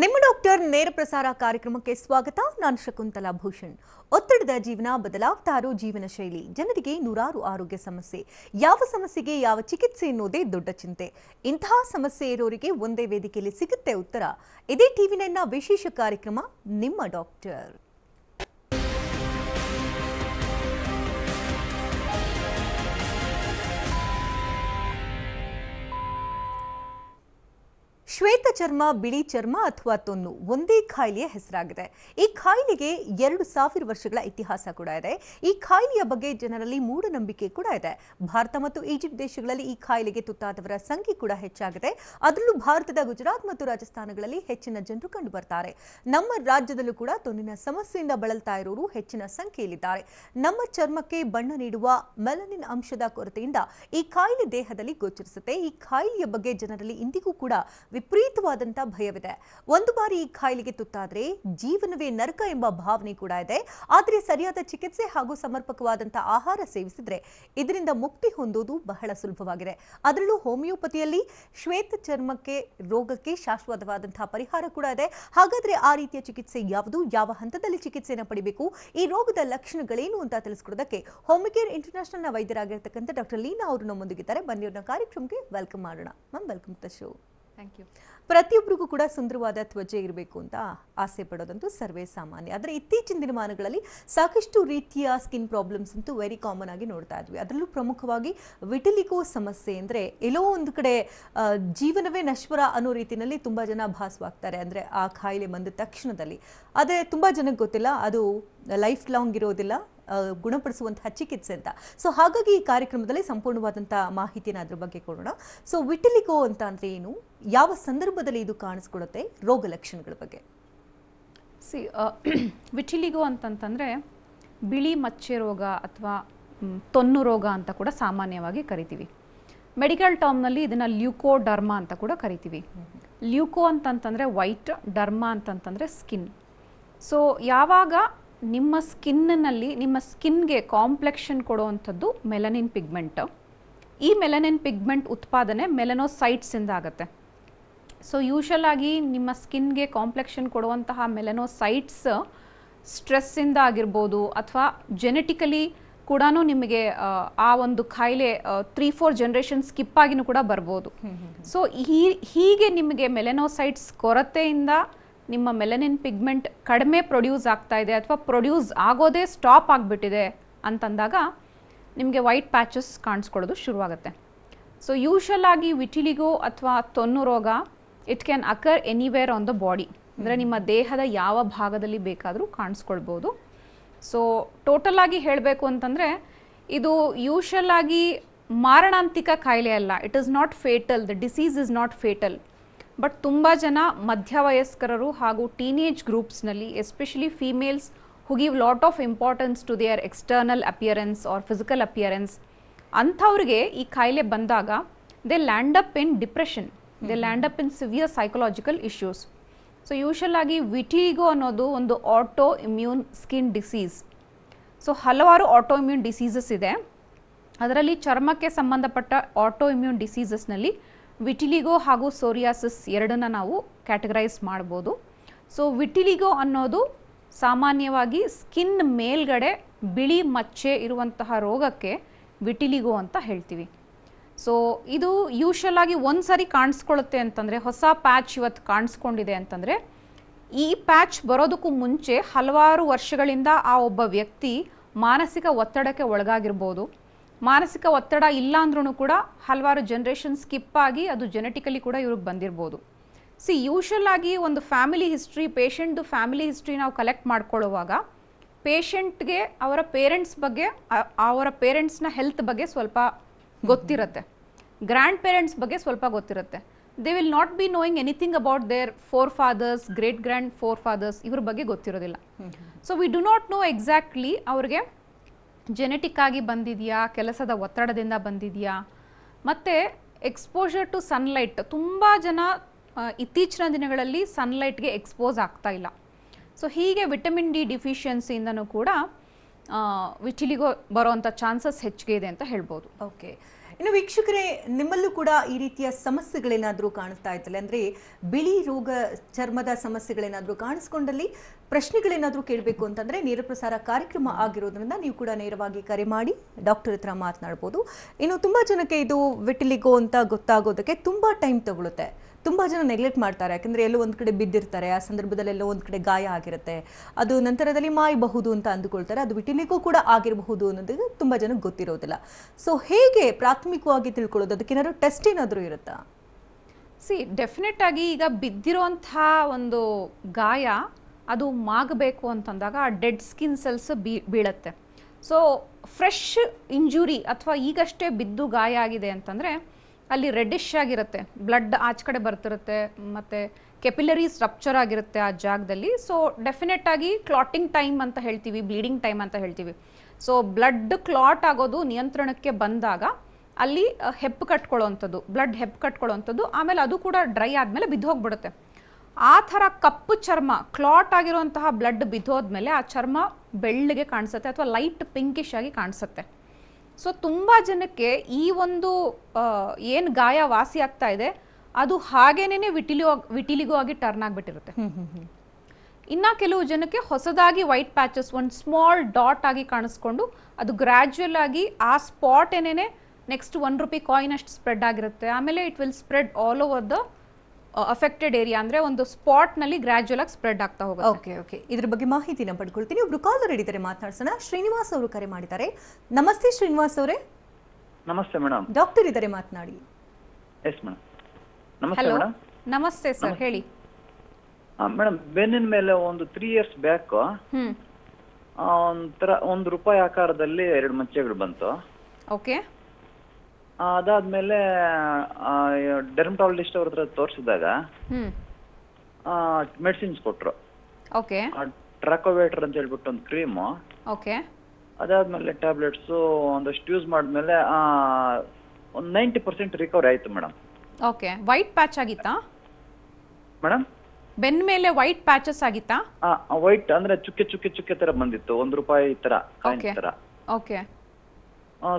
ನಿಮ್ಮ ಡಾಕ್ಟರ್ ನೇರ ಪ್ರಸಾರ ಕಾರ್ಯಕ್ರಮಕ್ಕೆ ಸ್ವಾಗತ ನಾನು ಶಕುಂತಲಾ ಭೂಷಣ್ ಒತ್ತಡದ ಜೀವನ ಬದಲಾಗ್ತಾರೋ ಜೀವನ ಶೈಲಿ ಜನರಿಗೆ ನೂರಾರು ಆರೋಗ್ಯ ಸಮಸ್ಯೆ ಯಾವ ಸಮಸ್ಯೆಗೆ ಯಾವ ಚಿಕಿತ್ಸೆ ಎನ್ನುವುದೇ ದೊಡ್ಡ ಚಿಂತೆ ಇಂತಹ ಸಮಸ್ಯೆ ಇರೋರಿಗೆ ಒಂದೇ ವೇದಿಕೆಯಲ್ಲಿ ಸಿಗುತ್ತೆ ಉತ್ತರ ಇದೇ ಟಿವಿನ ವಿಶೇಷ ಕಾರ್ಯಕ್ರಮ ನಿಮ್ಮ ಡಾಕ್ಟರ್ ಶ್ವೇತ ಚರ್ಮ ಬಿಳಿ ಚರ್ಮ ಅಥವಾ ತೊನ್ನು ಒಂದೇ ಖಾಯಿಲೆಯ ಹೆಸರಾಗಿದೆ ಈ ಖಾಯಿಲೆಗೆ ಎರಡು ಸಾವಿರ ವರ್ಷಗಳ ಇತಿಹಾಸ ಕೂಡ ಇದೆ ಈ ಖಾಯಿಲೆಯ ಬಗ್ಗೆ ಜನರಲ್ಲಿ ಮೂಢನಂಬಿಕೆ ಕೂಡ ಇದೆ ಭಾರತ ಮತ್ತು ಈಜಿಪ್ಟ್ ದೇಶಗಳಲ್ಲಿ ಈ ಖಾಯಿಲೆಗೆ ತುತ್ತಾದವರ ಸಂಖ್ಯೆ ಕೂಡ ಹೆಚ್ಚಾಗಿದೆ ಅದರಲ್ಲೂ ಭಾರತದ ಗುಜರಾತ್ ಮತ್ತು ರಾಜಸ್ಥಾನಗಳಲ್ಲಿ ಹೆಚ್ಚಿನ ಜನರು ಕಂಡು ಬರ್ತಾರೆ ನಮ್ಮ ರಾಜ್ಯದಲ್ಲೂ ಕೂಡ ತೊನ್ನಿನ ಸಮಸ್ಯೆಯಿಂದ ಬಳಲ್ತಾ ಇರುವವರು ಹೆಚ್ಚಿನ ಸಂಖ್ಯೆಯಲ್ಲಿದ್ದಾರೆ ನಮ್ಮ ಚರ್ಮಕ್ಕೆ ಬಣ್ಣ ನೀಡುವ ಮೆಲನಿನ್ ಅಂಶದ ಕೊರತೆಯಿಂದ ಈ ಖಾಯಿಲೆ ದೇಹದಲ್ಲಿ ಗೋಚರಿಸುತ್ತೆ ಈ ಖಾಯಿಲೆಯ ಬಗ್ಗೆ ಜನರಲ್ಲಿ ಇಂದಿಗೂ ಕೂಡ ವಿಪರೀತವಾದಂಥ ಭಯವಿದೆ ಒಂದು ಬಾರಿ ಈ ಖಾಯಿಲೆಗೆ ತುತ್ತಾದ್ರೆ ಜೀವನವೇ ನರಕ ಎಂಬ ಭಾವನೆ ಕೂಡ ಇದೆ ಆದರೆ ಸರಿಯಾದ ಚಿಕಿತ್ಸೆ ಹಾಗೂ ಸಮರ್ಪಕವಾದಂಥ ಆಹಾರ ಸೇವಿಸಿದ್ರೆ ಇದರಿಂದ ಮುಕ್ತಿ ಹೊಂದೋದು ಬಹಳ ಸುಲಭವಾಗಿದೆ ಅದರಲ್ಲೂ ಹೋಮಿಯೋಪತಿಯಲ್ಲಿ ಶ್ವೇತ ಚರ್ಮಕ್ಕೆ ರೋಗಕ್ಕೆ ಶಾಶ್ವತವಾದಂತಹ ಪರಿಹಾರ ಕೂಡ ಇದೆ ಹಾಗಾದ್ರೆ ಆ ರೀತಿಯ ಚಿಕಿತ್ಸೆ ಯಾವುದು ಯಾವ ಹಂತದಲ್ಲಿ ಚಿಕಿತ್ಸೆಯನ್ನು ಪಡಿಬೇಕು ಈ ರೋಗದ ಲಕ್ಷಣಗಳೇನು ಅಂತ ತಿಳಿಸ್ಕೊಡೋದಕ್ಕೆ ಹೋಮಿಕೇರ್ ಇಂಟರ್ನ್ಯಾಷನಲ್ನ ವೈದ್ಯರಾಗಿರ್ತಕ್ಕಂಥ ಡಾಕ್ಟರ್ ಲೀನಾ ಅವರು ನಮ್ಮೊಂದಿಗಿದ್ದಾರೆ ಬನ್ನಿ ಕಾರ್ಯಕ್ರಮಕ್ಕೆ ವೆಲ್ಕಮ್ ಮಾಡೋಣ ma'am welcome to show thank you ಪ್ರತಿಯೊಬ್ಬರಿಗೂ ಕೂಡ ಸುಂದರವಾದ ತ್ವಜೆ ಇರಬೇಕು ಅಂತ ಆಸೆ ಪಡೋದಂತೂ ಸರ್ವೇ ಸಾಮಾನ್ಯ ಆದರೆ ಇತ್ತೀಚಿನ ದಿನಮಾನಗಳಲ್ಲಿ ಸಾಕಷ್ಟು ರೀತಿಯ ಸ್ಕಿನ್ ಪ್ರಾಬ್ಲಮ್ಸ್ ಅಂತೂ ವೆರಿ ಕಾಮನ್ ಆಗಿ ನೋಡ್ತಾ ಇದ್ವಿ ಅದರಲ್ಲೂ ಪ್ರಮುಖವಾಗಿ ವಿಟಿಲಿಕೋ ಸಮಸ್ಯೆ ಅಂದರೆ ಎಲ್ಲೋ ಒಂದು ಕಡೆ ಜೀವನವೇ ನಶ್ವರ ಅನ್ನೋ ರೀತಿಯಲ್ಲಿ ತುಂಬ ಜನ ಭಾಸವಾಗ್ತಾರೆ ಅಂದರೆ ಆ ಖಾಯಿಲೆ ಬಂದ ತಕ್ಷಣದಲ್ಲಿ ಆದರೆ ತುಂಬ ಜನಕ್ಕೆ ಗೊತ್ತಿಲ್ಲ ಅದು ಲೈಫ್ ಲಾಂಗ್ ಇರೋದಿಲ್ಲ ಗುಣಪಡಿಸುವಂತಹ ಚಿಕಿತ್ಸೆ ಅಂತ ಸೊ ಹಾಗಾಗಿ ಈ ಕಾರ್ಯಕ್ರಮದಲ್ಲಿ ಸಂಪೂರ್ಣವಾದಂಥ ಮಾಹಿತಿನ ಅದ್ರ ಬಗ್ಗೆ ಕೊಡೋಣ ಸೊ ವಿಟಿಲಿಗೋ ಅಂತ ಅಂದರೆ ಏನು ಯಾವ ಸಂದರ್ಭದಲ್ಲಿ ಇದು ಕಾಣಿಸ್ಕೊಡುತ್ತೆ ರೋಗ ಲಕ್ಷಣಗಳ ಬಗ್ಗೆ ಸಿ ವಿಟಿಲಿಗೋ ಅಂತಂತಂದರೆ ಬಿಳಿ ಮಚ್ಚೆ ರೋಗ ಅಥವಾ ತೊನ್ನು ರೋಗ ಅಂತ ಕೂಡ ಸಾಮಾನ್ಯವಾಗಿ ಕರಿತೀವಿ ಮೆಡಿಕಲ್ ಟರ್ಮ್ನಲ್ಲಿ ಇದನ್ನು ಲ್ಯೂಕೋ ಡರ್ಮಾ ಅಂತ ಕೂಡ ಕರಿತೀವಿ ಲ್ಯೂಕೋ ಅಂತಂತಂದರೆ ವೈಟ್ ಡರ್ಮಾ ಅಂತಂತಂದರೆ ಸ್ಕಿನ್ ಸೊ ಯಾವಾಗ ನಿಮ್ಮ ಸ್ಕಿನ್ನಲ್ಲಿ ನಿಮ್ಮ ಸ್ಕಿನ್ಗೆ ಕಾಂಪ್ಲೆಕ್ಷನ್ ಕೊಡುವಂಥದ್ದು ಮೆಲನಿನ್ ಪಿಗ್ಮೆಂಟ್ ಈ ಮೆಲನಿನ್ ಪಿಗ್ಮೆಂಟ್ ಉತ್ಪಾದನೆ ಮೆಲನೋಸೈಟ್ಸಿಂದ ಆಗುತ್ತೆ ಸೊ ಯೂಶಲ್ ಆಗಿ ನಿಮ್ಮ ಸ್ಕಿನ್ಗೆ ಕಾಂಪ್ಲೆಕ್ಷನ್ ಕೊಡುವಂತಹ ಮೆಲನೋಸೈಟ್ಸ್ ಸ್ಟ್ರೆಸ್ಸಿಂದ ಆಗಿರ್ಬೋದು ಅಥವಾ ಜೆನೆಟಿಕಲಿ ಕೂಡ ನಿಮಗೆ ಆ ಒಂದು ಕಾಯಿಲೆ ತ್ರೀ ಫೋರ್ ಜನ್ರೇಷನ್ ಸ್ಕಿಪ್ ಆಗಿನೂ ಕೂಡ ಬರ್ಬೋದು ಸೊ ಹೀಗೆ ನಿಮಗೆ ಮೆಲೆನೋಸೈಟ್ಸ್ ಕೊರತೆಯಿಂದ ನಿಮ್ಮ ಮೆಲನಿನ್ ಪಿಗ್ಮೆಂಟ್ ಕಡಿಮೆ ಪ್ರೊಡ್ಯೂಸ್ ಆಗ್ತಾ ಇದೆ ಅಥವಾ ಪ್ರೊಡ್ಯೂಸ್ ಆಗೋದೇ ಸ್ಟಾಪ್ ಆಗಿಬಿಟ್ಟಿದೆ ಅಂತಂದಾಗ ನಿಮಗೆ ವೈಟ್ ಪ್ಯಾಚಸ್ ಕಾಣಿಸ್ಕೊಳ್ಳೋದು ಶುರುವಾಗುತ್ತೆ ಸೊ ಯೂಶಲ್ ಆಗಿ ವಿಟಿಲಿಗೋ ಅಥವಾ ತೊನ್ನು ರೋಗ it can occur anywhere on the body ಅಂದರೆ ನಿಮ್ಮ ದೇಹದ ಯಾವ ಭಾಗದಲ್ಲಿ ಬೇಕಾದರೂ ಕಾಣಿಸ್ಕೊಳ್ಬೋದು ಸೊ ಟೋಟಲ್ ಆಗಿ ಹೇಳಬೇಕು ಅಂತಂದರೆ ಇದು ಯೂಶಲ್ ಆಗಿ ಮಾರಣಾಂತಿಕ ಕಾಯಿಲೆ ಅಲ್ಲ it is not fatal the disease is not fatal but ತುಂಬ ಜನ ಮಧ್ಯವಯಸ್ಕರರು ಹಾಗೂ ಟೀನೇಜ್ ಗ್ರೂಪ್ಸ್ನಲ್ಲಿ especially females who give lot of importance to their external appearance or physical appearance ಅಂಥವ್ರಿಗೆ ಈ ಕಾಯಿಲೆ ಬಂದಾಗ they land up in depression they land up in severe psychological issues so usual ಆಗಿ ವಿಟಿಗೋ ಅನ್ನೋದು ಒಂದು auto immune skin disease so ಹಲವಾರು auto immune diseases ಇದೆ ಅದರಲ್ಲಿ ಚರ್ಮಕ್ಕೆ ಸಂಬಂಧಪಟ್ಟ ಆಟೋ ಇಮ್ಯೂನ್ ಡಿಸೀಸಸ್ನಲ್ಲಿ ವಿಟಿಲಿಗೋ ಹಾಗೂ ಸೋರಿಯಾಸಿಸ್ ಎರಡನ್ನ ನಾವು ಕ್ಯಾಟಗರೈಸ್ ಮಾಡ್ಬೋದು ಸೊ ವಿಟಿಲಿಗೋ ಅನ್ನೋದು ಸಾಮಾನ್ಯವಾಗಿ ಸ್ಕಿನ್ ಮೇಲ್ಗಡೆ ಬಿಳಿ ಮಚ್ಚೆ ಇರುವಂತಹ ರೋಗಕ್ಕೆ ವಿಟಿಲಿಗೋ ಅಂತ ಹೇಳ್ತೀವಿ ಸೊ ಇದು ಯೂಶಲ್ ಆಗಿ ಒಂದು ಸಾರಿ ಕಾಣಿಸ್ಕೊಳ್ಳುತ್ತೆ ಅಂತಂದರೆ ಹೊಸ ಪ್ಯಾಚ್ ಇವತ್ತು ಕಾಣಿಸ್ಕೊಂಡಿದೆ ಅಂತಂದರೆ ಈ ಪ್ಯಾಚ್ ಬರೋದಕ್ಕೂ ಮುಂಚೆ ಹಲವಾರು ವರ್ಷಗಳಿಂದ ಆ ಒಬ್ಬ ವ್ಯಕ್ತಿ ಮಾನಸಿಕ ಒತ್ತಡಕ್ಕೆ ಒಳಗಾಗಿರ್ಬೋದು ಮಾನಸಿಕ ಒತ್ತಡ ಇಲ್ಲ ಅಂದ್ರೂ ಕೂಡ ಹಲವಾರು ಜನ್ರೇಷನ್ ಸ್ಕಿಪ್ ಆಗಿ ಅದು ಜೆನೆಟಿಕಲಿ ಕೂಡ ಇವ್ರಿಗೆ ಬಂದಿರ್ಬೋದು ಸಿ ಯೂಶಲ್ ಆಗಿ ಒಂದು ಫ್ಯಾಮಿಲಿ ಹಿಸ್ಟ್ರಿ ಪೇಷಂಟ್ದು ಫ್ಯಾಮಿಲಿ ಹಿಸ್ಟ್ರಿ ನಾವು ಕಲೆಕ್ಟ್ ಮಾಡ್ಕೊಳ್ಳುವಾಗ ಪೇಷಂಟ್ಗೆ ಅವರ ಪೇರೆಂಟ್ಸ್ ಬಗ್ಗೆ ಅವರ ಪೇರೆಂಟ್ಸ್ನ ಹೆಲ್ತ್ ಬಗ್ಗೆ ಸ್ವಲ್ಪ ಗೊತ್ತಿರುತ್ತೆ ಗ್ರ್ಯಾಂಡ್ ಪೇರೆಂಟ್ಸ್ ಬಗ್ಗೆ ಸ್ವಲ್ಪ ಗೊತ್ತಿರುತ್ತೆ they will not be knowing anything about their forefathers great grand forefathers ಇವ್ರ ಬಗ್ಗೆ ಗೊತ್ತಿರೋದಿಲ್ಲ so we do not know exactly ಅವ್ರಿಗೆ ಜೆನೆಟಿಕ್ ಆಗಿ ಬಂದಿದೆಯಾ ಕೆಲಸದ ಒತ್ತಡದಿಂದ ಬಂದಿದೆಯಾ ಮತ್ತು ಎಕ್ಸ್ಪೋಜರ್ ಟು ಸನ್ಲೈಟ್ ತುಂಬ ಜನ ಇತ್ತೀಚಿನ ದಿನಗಳಲ್ಲಿ ಸನ್ಲೈಟ್ಗೆ ಎಕ್ಸ್ಪೋಸ್ ಆಗ್ತಾ ಇಲ್ಲ ಸೊ ಹೀಗೆ ವಿಟಮಿನ್ ಡಿ ಡಿಫಿಷಿಯನ್ಸಿಯಿಂದನೂ ಕೂಡ ವಿಚಿಲಿಗೋ ಬರೋವಂಥ ಚಾನ್ಸಸ್ ಹೆಚ್ಚಿಗೆ ಇದೆ ಅಂತ ಹೇಳ್ಬೋದು ಓಕೆ ಇನ್ನು ವೀಕ್ಷಕರೇ ನಿಮ್ಮಲ್ಲೂ ಕೂಡ ಈ ರೀತಿಯ ಸಮಸ್ಯೆಗಳೇನಾದರೂ ಕಾಣಿಸ್ತಾ ಇತ್ತಲ್ಲ ಅಂದರೆ ಬಿಳಿ ರೋಗ ಚರ್ಮದ ಸಮಸ್ಯೆಗಳೇನಾದರೂ ಕಾಣಿಸ್ಕೊಂಡಲ್ಲಿ ಪ್ರಶ್ನೆಗಳೇನಾದರೂ ಕೇಳಬೇಕು ಅಂತಂದರೆ ನೇರ ಪ್ರಸಾರ ಕಾರ್ಯಕ್ರಮ ಆಗಿರೋದ್ರಿಂದ ನೀವು ಕೂಡ ನೇರವಾಗಿ ಕರೆ ಮಾಡಿ ಡಾಕ್ಟರ್ ಹತ್ರ ಮಾತನಾಡ್ಬೋದು ಇನ್ನು ತುಂಬ ಜನಕ್ಕೆ ಇದು ವಿಟಿಲಿಗೋ ಅಂತ ಗೊತ್ತಾಗೋದಕ್ಕೆ ತುಂಬ ಟೈಮ್ ತಗೊಳುತ್ತೆ ತುಂಬ ಜನ ನೆಗ್ಲೆಕ್ಟ್ ಮಾಡ್ತಾರೆ ಯಾಕಂದರೆ ಎಲ್ಲೋ ಒಂದು ಕಡೆ ಬಿದ್ದಿರ್ತಾರೆ ಆ ಸಂದರ್ಭದಲ್ಲಿ ಎಲ್ಲೋ ಒಂದು ಕಡೆ ಗಾಯ ಆಗಿರುತ್ತೆ ಅದು ನಂತರದಲ್ಲಿ ಮಾಯಬಹುದು ಅಂತ ಅಂದುಕೊಳ್ತಾರೆ ಅದು ವಿಟಿಲಿಗೂ ಕೂಡ ಆಗಿರಬಹುದು ಅನ್ನೋದಕ್ಕೆ ತುಂಬ ಜನಕ್ಕೆ ಗೊತ್ತಿರೋದಿಲ್ಲ ಸೊ ಹೇಗೆ ಪ್ರಾಥಮಿಕವಾಗಿ ತಿಳ್ಕೊಳ್ಳೋದು ಏನಾದರೂ ಟೆಸ್ಟ್ ಏನಾದರೂ ಇರುತ್ತಾ ಸಿ ಡೆಫಿನೆಟ್ ಆಗಿ ಈಗ ಬಿದ್ದಿರೋಂಥ ಒಂದು ಗಾಯ ಅದು ಮಾಗಬೇಕು ಅಂತಂದಾಗ ಆ ಡೆಡ್ ಸ್ಕಿನ್ ಸೆಲ್ಸ್ ಬೀ ಬೀಳತ್ತೆ ಸೊ ಫ್ರೆಶ್ ಇಂಜುರಿ ಅಥವಾ ಈಗಷ್ಟೇ ಬಿದ್ದು ಗಾಯ ಆಗಿದೆ ಅಂತಂದರೆ ಅಲ್ಲಿ ರೆಡ್ಡಿಶ್ ಆಗಿರುತ್ತೆ ಬ್ಲಡ್ ಆಚೆ ಕಡೆ ಬರ್ತಿರುತ್ತೆ ಮತ್ತು ಕೆಪಿಲರಿ ಸ್ಟ್ರಕ್ಚರ್ ಆಗಿರುತ್ತೆ ಆ ಜಾಗದಲ್ಲಿ ಸೊ ಡೆಫಿನೆಟ್ ಆಗಿ ಕ್ಲಾಟಿಂಗ್ ಟೈಮ್ ಅಂತ ಹೇಳ್ತೀವಿ ಬ್ಲೀಡಿಂಗ್ ಟೈಮ್ ಅಂತ ಹೇಳ್ತೀವಿ ಸೊ ಬ್ಲಡ್ ಕ್ಲಾಟ್ ಆಗೋದು ನಿಯಂತ್ರಣಕ್ಕೆ ಬಂದಾಗ ಅಲ್ಲಿ ಹೆಪ್ಪು ಕಟ್ಕೊಳ್ಳೋವಂಥದ್ದು ಬ್ಲಡ್ ಹೆಪ್ಪು ಕಟ್ಕೊಳ್ಳೋವಂಥದ್ದು ಆಮೇಲೆ ಅದು ಕೂಡ ಡ್ರೈ ಆದಮೇಲೆ ಹೋಗ್ಬಿಡುತ್ತೆ ಆ ಥರ ಕಪ್ಪು ಚರ್ಮ ಕ್ಲಾಟ್ ಆಗಿರುವಂತಹ ಬ್ಲಡ್ ಬಿದ್ದೋದ್ಮೇಲೆ ಆ ಚರ್ಮ ಬೆಳ್ಳಿಗೆ ಕಾಣಿಸುತ್ತೆ ಅಥವಾ ಲೈಟ್ ಪಿಂಕಿಶ್ ಆಗಿ ಕಾಣಿಸುತ್ತೆ ಸೊ ತುಂಬ ಜನಕ್ಕೆ ಈ ಒಂದು ಏನು ಗಾಯ ವಾಸಿ ಆಗ್ತಾ ಇದೆ ಅದು ಹಾಗೇನೇನೆ ವಿಟಿಲಿ ವಿಟಿಲಿಗೂ ಆಗಿ ಟರ್ನ್ ಆಗಿಬಿಟ್ಟಿರುತ್ತೆ ಇನ್ನು ಕೆಲವು ಜನಕ್ಕೆ ಹೊಸದಾಗಿ ವೈಟ್ ಪ್ಯಾಚಸ್ ಒಂದು ಸ್ಮಾಲ್ ಡಾಟ್ ಆಗಿ ಕಾಣಿಸ್ಕೊಂಡು ಅದು ಗ್ರ್ಯಾಜುಯಲ್ ಆಗಿ ಆ ಸ್ಪಾಟ್ ಏನೇನೆ ನೆಕ್ಸ್ಟ್ ಒನ್ ರುಪಿ ಕಾಯಿನ್ ಅಷ್ಟು ಸ್ಪ್ರೆಡ್ ಆಗಿರುತ್ತೆ ಆಮೇಲೆ it will spread all over the affected area ಅಂದ್ರೆ ಒಂದು ಸ್ಪಾಟ್ ನಲ್ಲಿ ಗ್ರಾಜುಯಲ್ ಆಗಿ ಸ್ಪ್ರೆಡ್ ಆಗ್ತಾ ಹೋಗುತ್ತೆ ಓಕೆ ಓಕೆ ಇದ್ರ ಬಗ್ಗೆ ಮಾಹಿತಿನ ಪಡ್ಕೊಳ್ತೀನಿ ಒಬ್ರು ಕಾಲರ್ ಹಿಡಿದರೆ ಮಾತನಾಡ್ಸೋಣ ಶ್ರೀನಿವಾಸ್ ಅವರು ಕರೆ ಮಾಡಿದ್ದಾರೆ ನಮಸ್ತೆ ಶ್ರೀನಿವಾಸ್ ಅವರೇ ನಮಸ್ತೆ ಮೇಡಮ್ ಡಾಕ್ಟರ್ ಇದ್ದಾರೆ ಮಾತನಾಡಿ ಎಸ್ ನಮಸ್ತೆ ನಮಸ್ತೆ ಸರ್ ಹೇಳಿ ಮೇಡಮ್ ಬೆನ್ನಿನ ಮೇಲೆ ಒಂದು ತ್ರೀ ಇಯರ್ಸ್ ಬ್ಯಾಕ್ ಒಂದ್ ಒಂದು ರೂಪಾಯಿ ಆಕಾರದಲ್ಲಿ ಎರಡು ಮಚ್ಚೆಗಳು ಬಂತು ಓಕೆ ಅದಾದ್ಮೇಲೆ ಡೆರ್ಮಟಾಲಜಿಸ್ಟ್ ಅವ್ರ ಹತ್ರ ತೋರಿಸಿದಾಗ ಮೆಡಿಸಿನ್ಸ್ ಕೊಟ್ರು ಓಕೆ ಟ್ರಕೋವೇಟರ್ ಅಂತ ಹೇಳ್ಬಿಟ್ಟು ಒಂದು ಕ್ರೀಮ್ ಓಕೆ ಅದಾದ್ಮೇಲೆ ಟ್ಯಾಬ್ಲೆಟ್ಸು ಒಂದಷ್ಟು ಯೂಸ್ ಮಾಡಿದ್ಮೇಲೆ ಒಂದು ನೈಂಟಿ ಪರ್ಸೆಂಟ್ ರಿಕವರಿ ಆಯ್ತು ಮೇಡಮ್ ಓಕೆ ವೈಟ್ ಪ್ಯಾಚ್ ಆಗಿತ್ತಾ ಮೇಡಮ್ ಬೆನ್ ಮೇಲೆ ವೈಟ್ ಪ್ಯಾಚಸ್ ಆಗಿತ್ತಾ ವೈಟ್ ಅಂದ್ರೆ ಚುಕ್ಕೆ ಚುಕ್ಕೆ ಚುಕ್ಕೆ ತರ ಬಂದಿತ್ತು ಒಂದ್ ರೂಪಾಯಿ ತರ ತರ ಓಕೆ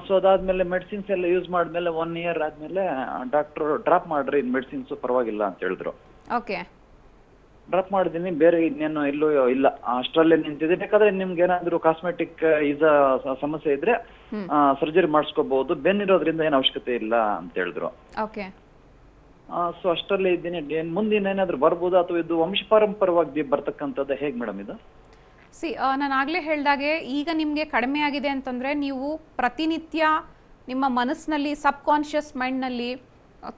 ಸೊ ಅದಾದ್ಮೇಲೆ ಮೆಡಿಸಿನ್ಸ್ ಎಲ್ಲ ಯೂಸ್ ಮಾಡಿದ್ಮೇಲೆ ಒನ್ ಇಯರ್ ಆದ್ಮೇಲೆ ಡಾಕ್ಟರ್ ಡ್ರಾಪ್ ಮಾಡ್ರಿ ಇದು ಮೆಡಿಸಿನ್ಸು ಪರವಾಗಿಲ್ಲ ಅಂತ ಹೇಳಿದ್ರು ಓಕೆ ಡ್ರಾಪ್ ಮಾಡಿದೀನಿ ಬೇರೆ ಇನ್ನೇನು ಎಲ್ಲೂ ಇಲ್ಲ ಅಷ್ಟರಲ್ಲೇ ನಿಂತಿದೆ ಬೇಕಾದ್ರೆ ನಿಮ್ಗೆ ಏನಾದ್ರೂ ಕಾಸ್ಮೆಟಿಕ್ ಇದ ಸಮಸ್ಯೆ ಇದ್ರೆ ಸರ್ಜರಿ ಮಾಡಿಸ್ಕೋಬಹುದು ಇರೋದ್ರಿಂದ ಏನು ಅವಶ್ಯಕತೆ ಇಲ್ಲ ಅಂತ ಹೇಳಿದ್ರು ಓಕೆ ಸೊ ಅಷ್ಟರಲ್ಲೇ ಇದ್ದೀನಿ ಮುಂದಿನ ಏನಾದ್ರು ಬರ್ಬೋದು ಅಥವಾ ಇದು ವಂಶ ಪಾರಂಪರವಾಗಿ ಬರ್ತಕ್ಕಂಥದ್ದು ಹೇಗೆ ಮೇಡಮ್ ಇದು ಸಿ ನಾನು ಆಗಲೇ ಹೇಳಿದಾಗೆ ಈಗ ನಿಮಗೆ ಕಡಿಮೆ ಆಗಿದೆ ಅಂತಂದರೆ ನೀವು ಪ್ರತಿನಿತ್ಯ ನಿಮ್ಮ ಮನಸ್ಸಿನಲ್ಲಿ ಸಬ್ ಕಾನ್ಷಿಯಸ್ ಮೈಂಡ್ನಲ್ಲಿ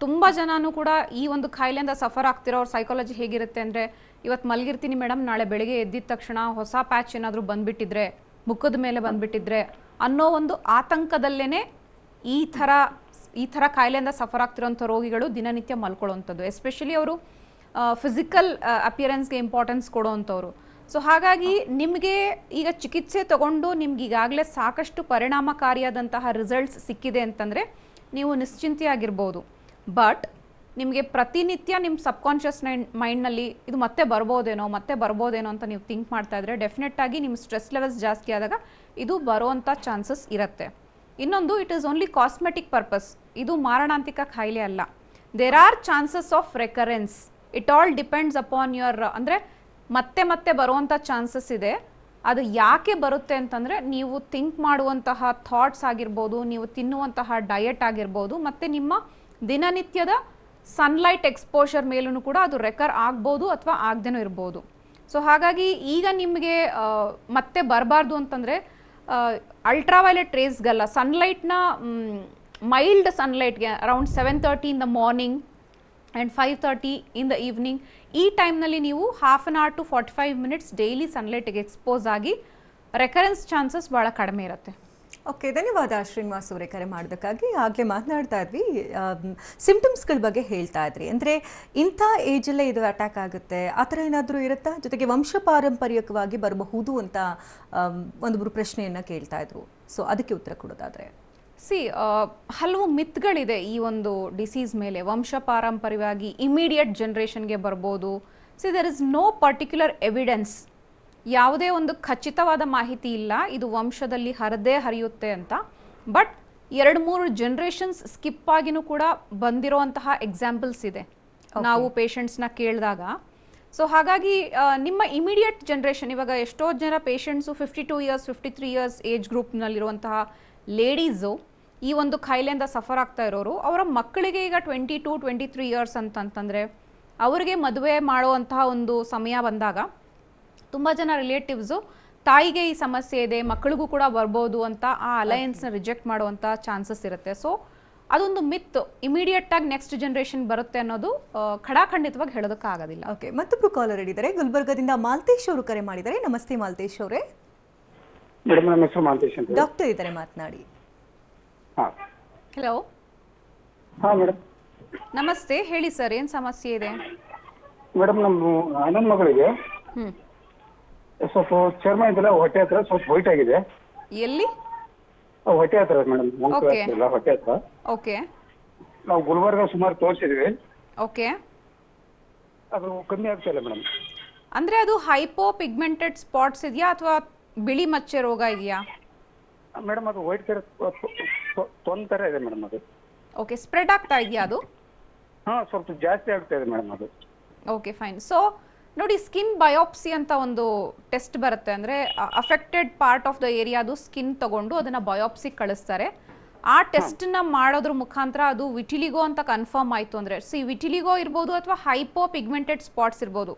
ತುಂಬ ಜನನೂ ಕೂಡ ಈ ಒಂದು ಖಾಯಿಲೆಯಿಂದ ಸಫರ್ ಆಗ್ತಿರೋ ಅವ್ರ ಸೈಕಾಲಜಿ ಹೇಗಿರುತ್ತೆ ಅಂದರೆ ಇವತ್ತು ಮಲಗಿರ್ತೀನಿ ಮೇಡಮ್ ನಾಳೆ ಬೆಳಗ್ಗೆ ಎದ್ದಿದ್ದ ತಕ್ಷಣ ಹೊಸ ಪ್ಯಾಚ್ ಏನಾದರೂ ಬಂದುಬಿಟ್ಟಿದ್ರೆ ಮುಖದ ಮೇಲೆ ಬಂದುಬಿಟ್ಟಿದ್ರೆ ಅನ್ನೋ ಒಂದು ಆತಂಕದಲ್ಲೇ ಈ ಥರ ಈ ಥರ ಕಾಯಿಲೆಯಿಂದ ಸಫರ್ ಆಗ್ತಿರೋಂಥ ರೋಗಿಗಳು ದಿನನಿತ್ಯ ಮಲ್ಕೊಳ್ಳೋವಂಥದ್ದು ಎಸ್ಪೆಷಲಿ ಅವರು ಫಿಸಿಕಲ್ ಅಪಿಯರೆನ್ಸ್ಗೆ ಇಂಪಾರ್ಟೆನ್ಸ್ ಕೊಡೋವಂಥವ್ರು ಸೊ ಹಾಗಾಗಿ ನಿಮಗೆ ಈಗ ಚಿಕಿತ್ಸೆ ತಗೊಂಡು ನಿಮ್ಗೆ ಈಗಾಗಲೇ ಸಾಕಷ್ಟು ಪರಿಣಾಮಕಾರಿಯಾದಂತಹ ರಿಸಲ್ಟ್ಸ್ ಸಿಕ್ಕಿದೆ ಅಂತಂದರೆ ನೀವು ನಿಶ್ಚಿಂತೆಯಾಗಿರ್ಬೋದು ಬಟ್ ನಿಮಗೆ ಪ್ರತಿನಿತ್ಯ ನಿಮ್ಮ ಸಬ್ಕಾನ್ಷಿಯಸ್ ಮೈಂಡ್ನಲ್ಲಿ ಇದು ಮತ್ತೆ ಬರ್ಬೋದೇನೋ ಮತ್ತೆ ಬರ್ಬೋದೇನೋ ಅಂತ ನೀವು ಥಿಂಕ್ ಮಾಡ್ತಾ ಇದ್ರೆ ಆಗಿ ನಿಮ್ಮ ಸ್ಟ್ರೆಸ್ ಲೆವೆಲ್ಸ್ ಜಾಸ್ತಿ ಆದಾಗ ಇದು ಬರುವಂಥ ಚಾನ್ಸಸ್ ಇರುತ್ತೆ ಇನ್ನೊಂದು it is only cosmetic purpose ಇದು ಮಾರಣಾಂತಿಕ ಖಾಯಿಲೆ ಅಲ್ಲ there are chances of recurrence it all depends upon your ಅಂದರೆ ಮತ್ತೆ ಮತ್ತೆ ಬರುವಂಥ ಚಾನ್ಸಸ್ ಇದೆ ಅದು ಯಾಕೆ ಬರುತ್ತೆ ಅಂತಂದರೆ ನೀವು ಥಿಂಕ್ ಮಾಡುವಂತಹ ಥಾಟ್ಸ್ ಆಗಿರ್ಬೋದು ನೀವು ತಿನ್ನುವಂತಹ ಡಯಟ್ ಆಗಿರ್ಬೋದು ಮತ್ತು ನಿಮ್ಮ ದಿನನಿತ್ಯದ ಸನ್ಲೈಟ್ ಎಕ್ಸ್ಪೋಷರ್ ಮೇಲೂ ಕೂಡ ಅದು ರೆಕರ್ ಆಗ್ಬೋದು ಅಥವಾ ಆಗದೇನೂ ಇರ್ಬೋದು ಸೊ ಹಾಗಾಗಿ ಈಗ ನಿಮಗೆ ಮತ್ತೆ ಬರಬಾರ್ದು ಅಂತಂದರೆ ಅಲ್ಟ್ರಾವೈಲೆಟ್ ರೇಸ್ಗಲ್ಲ ಸನ್ಲೈಟ್ನ ಮೈಲ್ಡ್ ಸನ್ಲೈಟ್ಗೆ around seven thirty in the morning and five thirty in the evening ಈ ಟೈಮ್ನಲ್ಲಿ ನೀವು half an hour to forty five minutes daily ಸನ್ಲೈಟ್ಗೆ ಎಕ್ಸ್ಪೋಸ್ ಆಗಿ ರೆಕರೆನ್ಸ್ ಚಾನ್ಸಸ್ ಭಾಳ ಕಡಿಮೆ ಇರುತ್ತೆ ಓಕೆ ಧನ್ಯವಾದ ಶ್ರೀನಿವಾಸ್ ಅವರೇ ಕರೆ ಮಾಡೋದಕ್ಕಾಗಿ ಆಗಲೇ ಮಾತನಾಡ್ತಾ ಇದ್ವಿ ಸಿಂಪ್ಟಮ್ಸ್ಗಳ ಬಗ್ಗೆ ಹೇಳ್ತಾ ಇದ್ರಿ ಅಂದರೆ ಇಂಥ ಏಜಲ್ಲೇ ಇದು ಅಟ್ಯಾಕ್ ಆಗುತ್ತೆ ಆ ಥರ ಏನಾದರೂ ಇರುತ್ತಾ ಜೊತೆಗೆ ವಂಶ ಬರಬಹುದು ಅಂತ ಒಂದೊಬ್ಬರು ಪ್ರಶ್ನೆಯನ್ನು ಕೇಳ್ತಾ ಇದ್ರು ಸೊ ಅದಕ್ಕೆ ಉತ್ತರ ಕೊಡೋದಾದರೆ ಸಿ ಹಲವು ಮಿತ್ಗಳಿದೆ ಈ ಒಂದು ಡಿಸೀಸ್ ಮೇಲೆ ವಂಶ ಪಾರಂಪರ್ಯವಾಗಿ ಇಮಿಡಿಯೇಟ್ ಜನ್ರೇಷನ್ಗೆ ಬರ್ಬೋದು see there is no particular evidence ಯಾವುದೇ ಒಂದು ಖಚಿತವಾದ ಮಾಹಿತಿ ಇಲ್ಲ ಇದು ವಂಶದಲ್ಲಿ ಹರದೇ ಹರಿಯುತ್ತೆ ಅಂತ ಬಟ್ ಎರಡು ಮೂರು ಜನ್ರೇಷನ್ಸ್ ಸ್ಕಿಪ್ ಆಗಿನೂ ಕೂಡ ಬಂದಿರುವಂತಹ ಎಕ್ಸಾಂಪಲ್ಸ್ ಇದೆ ನಾವು ಪೇಷಂಟ್ಸ್ನ ಕೇಳಿದಾಗ ಸೊ ಹಾಗಾಗಿ ನಿಮ್ಮ ಇಮಿಡಿಯೇಟ್ ಜನ್ರೇಷನ್ ಇವಾಗ ಎಷ್ಟೋ ಜನ patients fifty two years fifty three years age ಗ್ರೂಪ್ನಲ್ಲಿರುವಂತಹ ಲೇಡೀಸು ಈ ಒಂದು ಖಾಯಿಲೆಯಿಂದ ಸಫರ್ ಆಗ್ತಾ ಇರೋರು ಅವರ ಮಕ್ಕಳಿಗೆ ಈಗ twenty two twenty three years ಅಂತಂತಂದರೆ ಅವರಿಗೆ ಮದುವೆ ಮಾಡುವಂತಹ ಒಂದು ಸಮಯ ಬಂದಾಗ ತುಂಬ ಜನ ರಿಲೇಟಿವ್ಸು ತಾಯಿಗೆ ಈ ಸಮಸ್ಯೆ ಇದೆ ಮಕ್ಕಳಿಗೂ ಕೂಡ ಬರ್ಬೋದು ಅಂತ ಆ ಅಲಯನ್ಸ್ನ ರಿಜೆಕ್ಟ್ ಮಾಡುವಂಥ ಚಾನ್ಸಸ್ ಇರುತ್ತೆ ಸೊ ಅದೊಂದು ಮಿತ್ ಆಗಿ ನೆಕ್ಸ್ಟ್ ಜನರೇಷನ್ ಬರುತ್ತೆ ಅನ್ನೋದು ಖಡಾಖಂಡಿತವಾಗಿ ಹೇಳೋದಕ್ಕಾಗೋದಿಲ್ಲ ಓಕೆ ಮತ್ತೊಬ್ಬರು ಕಾಲರ್ ಹಿಡಿದರೆ ಗುಲ್ಬರ್ಗದಿಂದ ಮಾಲ್ತೇಶ್ ಅವರು ಕರೆ ಮಾಡಿದರೆ ನಮಸ್ತೆ ಮಾಲ್ತೇಶ್ ಅವರೇ ಡಾಕ್ಟರ್ ಇದ್ದಾರೆ ಮಾತನಾಡಿ ಹಲೋ ಹಾ ನಮಸ್ತೆ ಹೇಳಿ ಸರ್ ಏನ್ ಸಮಸ್ಯೆ ಇದೆ ಮೇಡಮ್ ನಮ್ಮ ಅಣ್ಣನ ಮಗಳಿಗೆ ಸ್ವಲ್ಪ ಚರ್ಮ ಇದೆಲ್ಲ ಹೊಟ್ಟೆ ಹತ್ರ ಸ್ವಲ್ಪ ವೈಟ್ ಆಗಿದೆ ಎಲ್ಲಿ ಹೊಟ್ಟೆ ಹತ್ರ ಮೇಡಮ್ ಹೊಟ್ಟೆ ಹತ್ರ ಓಕೆ ನಾವು ಗುಲ್ಬರ್ಗ ಸುಮಾರು ತೋರಿಸಿದ್ವಿ ಓಕೆ ಅದು ಕಮ್ಮಿ ಆಗ್ತಾ ಮೇಡಮ್ ಅಂದ್ರೆ ಅದು ಹೈಪೋ ಪಿಗ್ಮೆಂಟೆಡ್ ಸ್ಪಾಟ್ಸ್ ಇದೆಯಾ ಅಥವಾ ಬಿಳಿ ಮಚ್ಚೆ ರೋಗ ಇದೆಯಾ ಮೇಡಮ್ ಅದು ವೈಟ್ ತೊಂದರೆ ಇದೆ ಅದು ಓಕೆ ಸ್ಪ್ರೆಡ್ ಆಗ್ತಾ ಇದೆಯಾ ಅದು ಹಾ ಸ್ವಲ್ಪ ಜಾಸ್ತಿ ಆಗ್ತಾ ಇದೆ ಮೇಡಮ್ ಅದು ಓಕೆ ಫೈನ್ ಸೊ ನೋಡಿ ಸ್ಕಿನ್ ಬಯೋಪ್ಸಿ ಅಂತ ಒಂದು ಟೆಸ್ಟ್ ಬರುತ್ತೆ ಅಂದ್ರೆ ಅಫೆಕ್ಟೆಡ್ ಪಾರ್ಟ್ ಆಫ್ ದ ಏರಿಯಾದು ಸ್ಕಿನ್ ತಗೊಂಡು ಅದನ್ನ ಬಯೋಪ್ಸಿ ಕಳಿಸ್ತಾರೆ ಆ ನ ಮಾಡೋದ್ರ ಮುಖಾಂತರ ಅದು ವಿಟಿಲಿಗೋ ಅಂತ ಕನ್ಫರ್ಮ್ ಆಯಿತು ಅಂದ್ರೆ ಸಿ ವಿಟಿಲಿಗೋ ಇರ್ಬೋದು ಅಥವಾ ಹೈಪೋ ಪಿಗ್ಮೆಂಟೆಡ್ ಸ್ಪಾಟ್ಸ್ ಇರ್ಬೋದು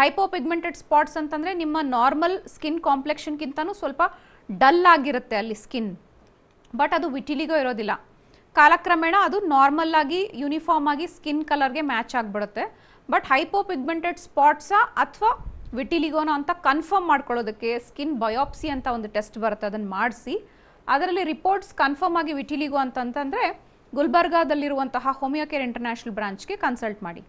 ಹೈಪೋ ಪಿಗ್ಮೆಂಟೆಡ್ ಸ್ಪಾಟ್ಸ್ ಅಂತಂದ್ರೆ ನಿಮ್ಮ ನಾರ್ಮಲ್ ಸ್ಕಿನ್ ಕಾಂಪ್ಲೆಕ್ಷನ್ಗಿಂತನೂ ಸ್ವಲ್ಪ ಡಲ್ ಆಗಿರುತ್ತೆ ಅಲ್ಲಿ ಸ್ಕಿನ್ ಬಟ್ ಅದು ವಿಟಿಲಿಗೋ ಇರೋದಿಲ್ಲ ಕಾಲಕ್ರಮೇಣ ಅದು ನಾರ್ಮಲ್ ಆಗಿ ಯೂನಿಫಾರ್ಮ್ ಆಗಿ ಸ್ಕಿನ್ ಕಲರ್ಗೆ ಮ್ಯಾಚ್ ಆಗಿಬಿಡುತ್ತೆ ಬಟ್ ಹೈಪೋ ಪಿಗ್ಮೆಂಟೆಡ್ ಸ್ಪಾಟ್ಸಾ ಅಥವಾ ವಿಟಿಲಿಗೋನೋ ಅಂತ ಕನ್ಫರ್ಮ್ ಮಾಡ್ಕೊಳ್ಳೋದಕ್ಕೆ ಸ್ಕಿನ್ ಬಯೋಪ್ಸಿ ಅಂತ ಒಂದು ಟೆಸ್ಟ್ ಬರುತ್ತೆ ಅದನ್ನು ಮಾಡಿಸಿ ಅದರಲ್ಲಿ ರಿಪೋರ್ಟ್ಸ್ ಕನ್ಫರ್ಮ್ ಆಗಿ ವಿಟಿಲಿಗೋ ಅಂತಂತಂದರೆ ಗುಲ್ಬರ್ಗಾದಲ್ಲಿರುವಂತಹ ಹೋಮಿಯೋಕೇರ್ ಇಂಟರ್ನ್ಯಾಷನಲ್ ಬ್ರಾಂಚ್ಗೆ ಕನ್ಸಲ್ಟ್ ಮಾಡಿ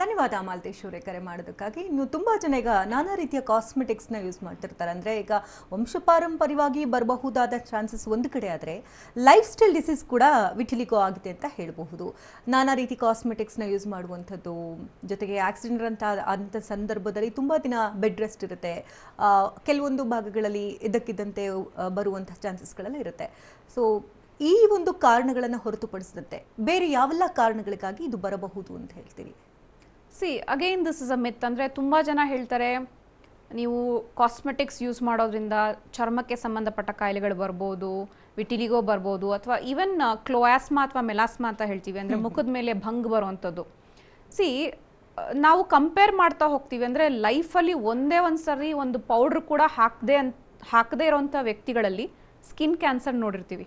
ಧನ್ಯವಾದ ಮಾಲ್ತೇಶ್ ಅವರೇ ಕರೆ ಮಾಡೋದಕ್ಕಾಗಿ ಇನ್ನು ತುಂಬ ಜನ ಈಗ ನಾನಾ ರೀತಿಯ ಕಾಸ್ಮೆಟಿಕ್ಸ್ನ ಯೂಸ್ ಮಾಡ್ತಿರ್ತಾರೆ ಅಂದರೆ ಈಗ ವಂಶಪಾರಂಪರ್ಯವಾಗಿ ಬರಬಹುದಾದ ಚಾನ್ಸಸ್ ಒಂದು ಕಡೆ ಆದರೆ ಲೈಫ್ ಸ್ಟೈಲ್ ಡಿಸೀಸ್ ಕೂಡ ವಿಠಿಲಿಕೋ ಆಗಿದೆ ಅಂತ ಹೇಳಬಹುದು ನಾನಾ ರೀತಿ ಕಾಸ್ಮೆಟಿಕ್ಸ್ನ ಯೂಸ್ ಮಾಡುವಂಥದ್ದು ಜೊತೆಗೆ ಆಕ್ಸಿಡೆಂಟ್ ಅಂತ ಆದಂಥ ಸಂದರ್ಭದಲ್ಲಿ ತುಂಬ ದಿನ ಬೆಡ್ ರೆಸ್ಟ್ ಇರುತ್ತೆ ಕೆಲವೊಂದು ಭಾಗಗಳಲ್ಲಿ ಇದ್ದಕ್ಕಿದ್ದಂತೆ ಬರುವಂಥ ಚಾನ್ಸಸ್ಗಳೆಲ್ಲ ಇರುತ್ತೆ ಸೊ ಈ ಒಂದು ಕಾರಣಗಳನ್ನು ಹೊರತುಪಡಿಸಿದಂತೆ ಬೇರೆ ಯಾವೆಲ್ಲ ಕಾರಣಗಳಿಗಾಗಿ ಇದು ಬರಬಹುದು ಅಂತ ಹೇಳ್ತೀವಿ see again this is a myth ಅಂದರೆ ತುಂಬ ಜನ ಹೇಳ್ತಾರೆ ನೀವು ಕಾಸ್ಮೆಟಿಕ್ಸ್ ಯೂಸ್ ಮಾಡೋದ್ರಿಂದ ಚರ್ಮಕ್ಕೆ ಸಂಬಂಧಪಟ್ಟ ಕಾಯಿಲೆಗಳು ಬರ್ಬೋದು ವಿಟಿಲಿಗೋ ಬರ್ಬೋದು ಅಥವಾ ಈವನ್ ಕ್ಲೋಯಾಸ್ಮಾ ಅಥವಾ ಮೆಲಾಸ್ಮಾ ಅಂತ ಹೇಳ್ತೀವಿ ಅಂದರೆ ಮುಖದ ಮೇಲೆ ಭಂಗ್ ಬರುವಂಥದ್ದು ಸಿ ನಾವು ಕಂಪೇರ್ ಮಾಡ್ತಾ ಹೋಗ್ತೀವಿ ಅಂದರೆ ಲೈಫಲ್ಲಿ ಒಂದೇ ಒಂದು ಸರಿ ಒಂದು ಪೌಡ್ರ್ ಕೂಡ ಹಾಕದೆ ಅಂತ ಹಾಕದೇ ಇರೋವಂಥ ವ್ಯಕ್ತಿಗಳಲ್ಲಿ ಸ್ಕಿನ್ ಕ್ಯಾನ್ಸರ್ ನೋಡಿರ್ತೀವಿ